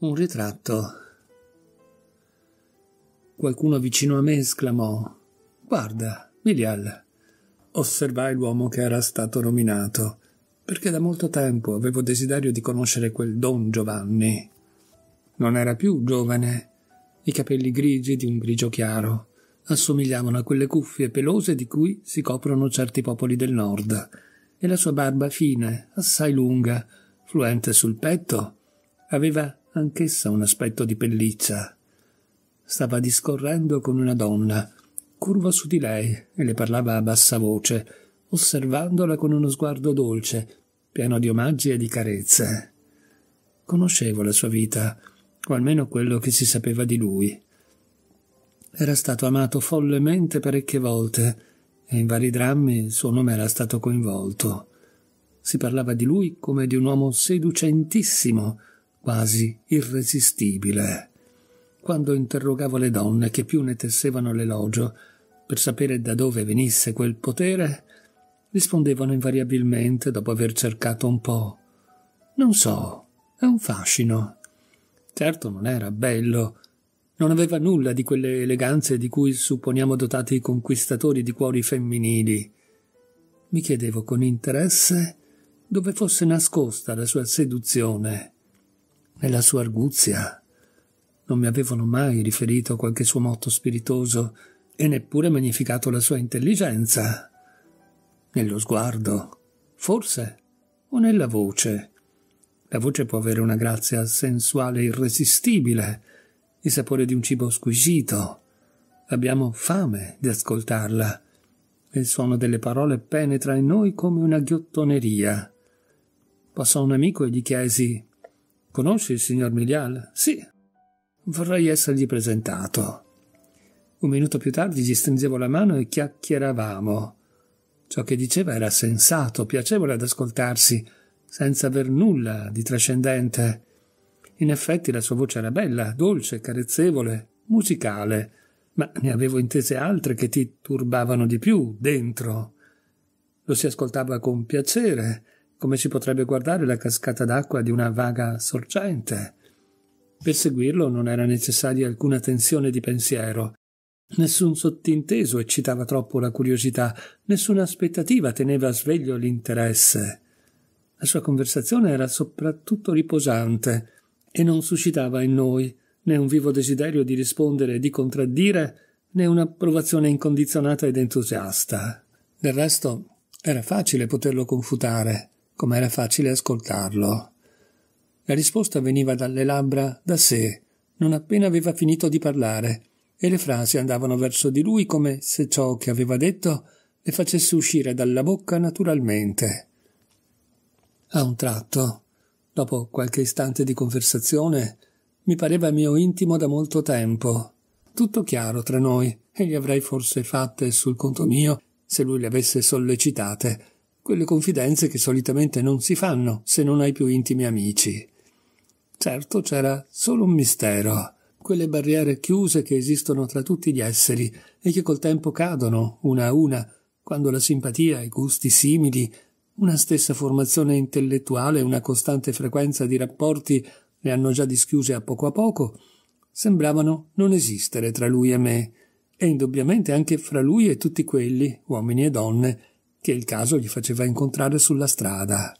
Un ritratto. Qualcuno vicino a me esclamò Guarda, Milial. Osservai l'uomo che era stato nominato, perché da molto tempo avevo desiderio di conoscere quel Don Giovanni. Non era più giovane. I capelli grigi di un grigio chiaro assomigliavano a quelle cuffie pelose di cui si coprono certi popoli del nord, e la sua barba fine, assai lunga, fluente sul petto, aveva anch'essa un aspetto di pelliccia. Stava discorrendo con una donna, curva su di lei, e le parlava a bassa voce, osservandola con uno sguardo dolce, pieno di omaggi e di carezze. Conoscevo la sua vita, o almeno quello che si sapeva di lui. Era stato amato follemente parecchie volte, e in vari drammi il suo nome era stato coinvolto. Si parlava di lui come di un uomo seducentissimo, quasi irresistibile. Quando interrogavo le donne che più ne tessevano l'elogio per sapere da dove venisse quel potere, rispondevano invariabilmente dopo aver cercato un po'. Non so, è un fascino. Certo non era bello, non aveva nulla di quelle eleganze di cui supponiamo dotati i conquistatori di cuori femminili. Mi chiedevo con interesse dove fosse nascosta la sua seduzione nella sua arguzia. Non mi avevano mai riferito qualche suo motto spiritoso e neppure magnificato la sua intelligenza. Nello sguardo, forse, o nella voce. La voce può avere una grazia sensuale irresistibile, il sapore di un cibo squisito. Abbiamo fame di ascoltarla. Il suono delle parole penetra in noi come una ghiottoneria. Passò un amico e gli chiesi Conosci il signor Milial? Sì. Vorrei essergli presentato. Un minuto più tardi gli stringevo la mano e chiacchieravamo. Ciò che diceva era sensato, piacevole ad ascoltarsi, senza aver nulla di trascendente. In effetti la sua voce era bella, dolce, carezzevole, musicale, ma ne avevo intese altre che ti turbavano di più dentro. Lo si ascoltava con piacere, come si potrebbe guardare la cascata d'acqua di una vaga sorgente. Per seguirlo non era necessaria alcuna tensione di pensiero. Nessun sottinteso eccitava troppo la curiosità, nessuna aspettativa teneva sveglio l'interesse. La sua conversazione era soprattutto riposante e non suscitava in noi né un vivo desiderio di rispondere e di contraddire, né un'approvazione incondizionata ed entusiasta. Del resto era facile poterlo confutare come era facile ascoltarlo. La risposta veniva dalle labbra da sé, non appena aveva finito di parlare, e le frasi andavano verso di lui come se ciò che aveva detto le facesse uscire dalla bocca naturalmente. A un tratto, dopo qualche istante di conversazione, mi pareva mio intimo da molto tempo. Tutto chiaro tra noi, e gli avrei forse fatte sul conto mio se lui le avesse sollecitate, quelle confidenze che solitamente non si fanno se non hai più intimi amici. Certo c'era solo un mistero, quelle barriere chiuse che esistono tra tutti gli esseri e che col tempo cadono una a una quando la simpatia, i gusti simili, una stessa formazione intellettuale e una costante frequenza di rapporti le hanno già dischiuse a poco a poco, sembravano non esistere tra lui e me, e indubbiamente anche fra lui e tutti quelli, uomini e donne, che il caso gli faceva incontrare sulla strada.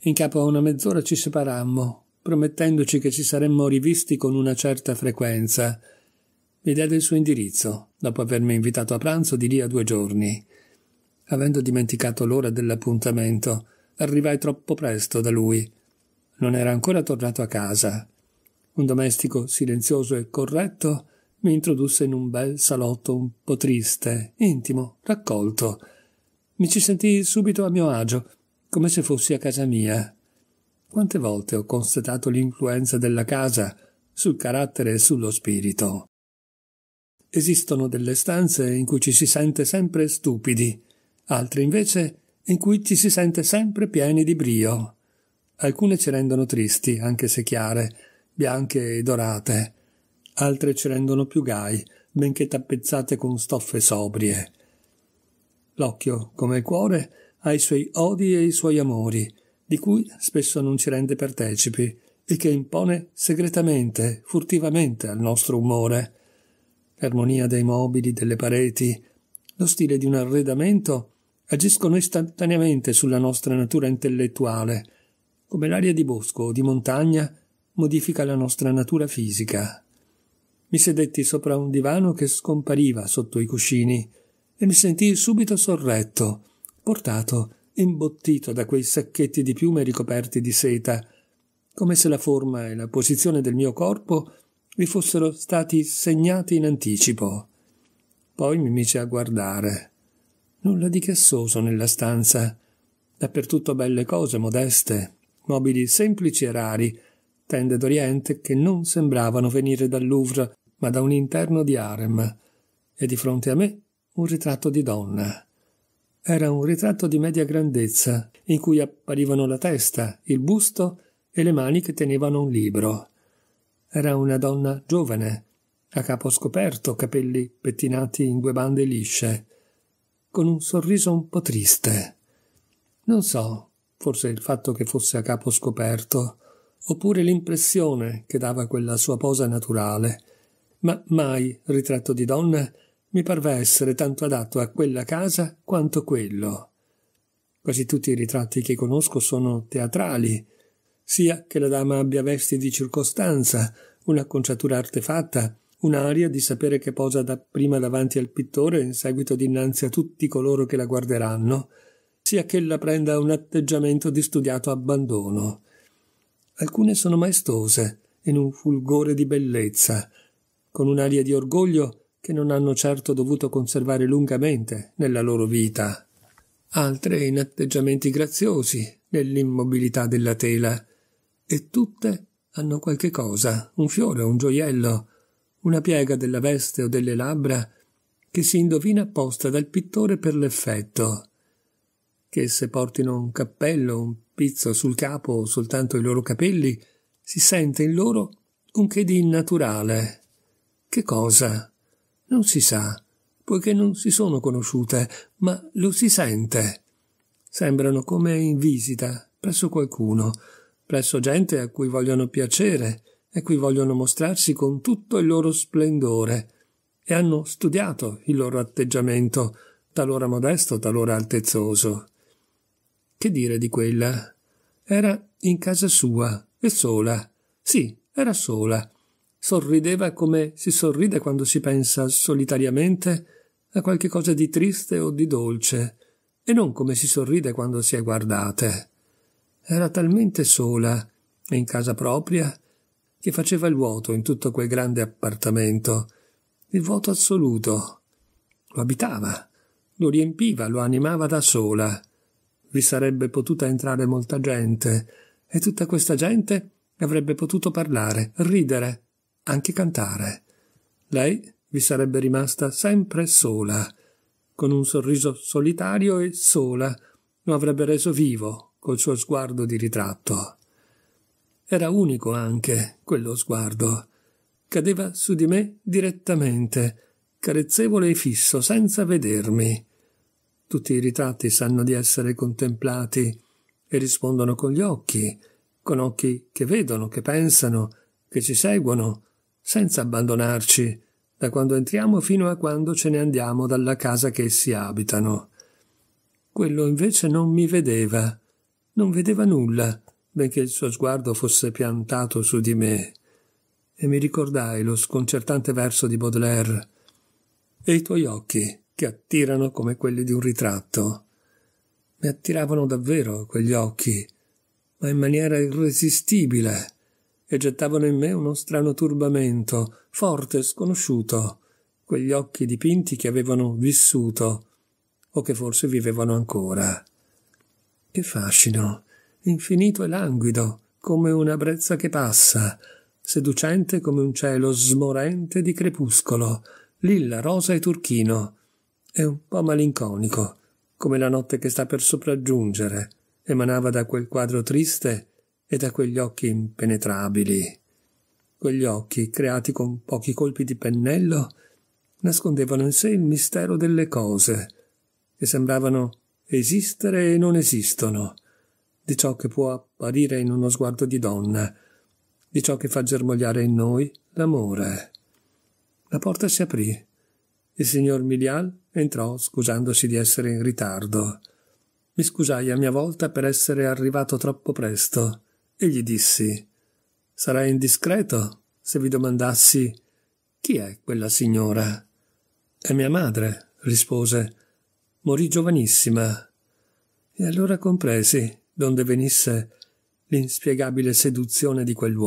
In capo a una mezz'ora ci separammo, promettendoci che ci saremmo rivisti con una certa frequenza. Mi diede il suo indirizzo, dopo avermi invitato a pranzo di lì a due giorni. Avendo dimenticato l'ora dell'appuntamento, arrivai troppo presto da lui. Non era ancora tornato a casa. Un domestico silenzioso e corretto mi introdusse in un bel salotto un po' triste, intimo, raccolto, mi ci sentii subito a mio agio, come se fossi a casa mia. Quante volte ho constatato l'influenza della casa sul carattere e sullo spirito. Esistono delle stanze in cui ci si sente sempre stupidi, altre invece in cui ci si sente sempre pieni di brio. Alcune ci rendono tristi, anche se chiare, bianche e dorate, altre ci rendono più gai, benché tappezzate con stoffe sobrie. L'occhio, come il cuore, ha i suoi odi e i suoi amori, di cui spesso non ci rende partecipi, e che impone segretamente, furtivamente al nostro umore. L'armonia dei mobili, delle pareti, lo stile di un arredamento agiscono istantaneamente sulla nostra natura intellettuale, come l'aria di bosco o di montagna modifica la nostra natura fisica. Mi sedetti sopra un divano che scompariva sotto i cuscini, e mi sentii subito sorretto, portato, imbottito da quei sacchetti di piume ricoperti di seta, come se la forma e la posizione del mio corpo vi fossero stati segnati in anticipo. Poi mi mise a guardare. Nulla di chiassoso nella stanza. Dappertutto belle cose modeste, mobili semplici e rari, tende d'Oriente che non sembravano venire dal Louvre, ma da un interno di harem. E di fronte a me un ritratto di donna. Era un ritratto di media grandezza, in cui apparivano la testa, il busto e le mani che tenevano un libro. Era una donna giovane, a capo scoperto, capelli pettinati in due bande lisce, con un sorriso un po' triste. Non so, forse il fatto che fosse a capo scoperto, oppure l'impressione che dava quella sua posa naturale, ma mai ritratto di donna mi parve essere tanto adatto a quella casa quanto quello. Quasi tutti i ritratti che conosco sono teatrali, sia che la dama abbia vesti di circostanza, un'acconciatura artefatta, un'aria di sapere che posa dapprima davanti al pittore e in seguito dinanzi a tutti coloro che la guarderanno, sia che la prenda un atteggiamento di studiato abbandono. Alcune sono maestose, in un fulgore di bellezza, con un'aria di orgoglio che non hanno certo dovuto conservare lungamente nella loro vita, altre in atteggiamenti graziosi nell'immobilità della tela, e tutte hanno qualche cosa, un fiore, un gioiello, una piega della veste o delle labbra che si indovina apposta dal pittore per l'effetto. Che se portino un cappello, un pizzo sul capo o soltanto i loro capelli, si sente in loro un che di innaturale. Che cosa? Non si sa, poiché non si sono conosciute, ma lo si sente. Sembrano come in visita, presso qualcuno, presso gente a cui vogliono piacere e cui vogliono mostrarsi con tutto il loro splendore, e hanno studiato il loro atteggiamento, talora modesto, talora altezzoso. Che dire di quella? Era in casa sua e sola. Sì, era sola sorrideva come si sorride quando si pensa solitariamente a qualche cosa di triste o di dolce, e non come si sorride quando si è guardate. Era talmente sola, e in casa propria, che faceva il vuoto in tutto quel grande appartamento, il vuoto assoluto. Lo abitava, lo riempiva, lo animava da sola. Vi sarebbe potuta entrare molta gente, e tutta questa gente avrebbe potuto parlare, ridere, anche cantare. Lei vi sarebbe rimasta sempre sola, con un sorriso solitario e sola, lo avrebbe reso vivo col suo sguardo di ritratto. Era unico anche quello sguardo. Cadeva su di me direttamente, carezzevole e fisso, senza vedermi. Tutti i ritratti sanno di essere contemplati e rispondono con gli occhi, con occhi che vedono, che pensano, che ci seguono, senza abbandonarci, da quando entriamo fino a quando ce ne andiamo dalla casa che essi abitano. Quello invece non mi vedeva, non vedeva nulla, benché il suo sguardo fosse piantato su di me. E mi ricordai lo sconcertante verso di Baudelaire. E i tuoi occhi, che attirano come quelli di un ritratto. Mi attiravano davvero quegli occhi, ma in maniera irresistibile e gettavano in me uno strano turbamento, forte, sconosciuto, quegli occhi dipinti che avevano vissuto, o che forse vivevano ancora. Che fascino, infinito e languido, come una brezza che passa, seducente come un cielo smorente di crepuscolo, lilla, rosa e turchino, e un po' malinconico, come la notte che sta per sopraggiungere, emanava da quel quadro triste e da quegli occhi impenetrabili. Quegli occhi, creati con pochi colpi di pennello, nascondevano in sé il mistero delle cose, che sembravano esistere e non esistono, di ciò che può apparire in uno sguardo di donna, di ciò che fa germogliare in noi l'amore. La porta si aprì. Il signor Milial entrò scusandosi di essere in ritardo. Mi scusai a mia volta per essere arrivato troppo presto e gli dissi Sarei indiscreto se vi domandassi chi è quella signora? È mia madre, rispose. Morì giovanissima. E allora compresi donde venisse l'inspiegabile seduzione di quell'uomo.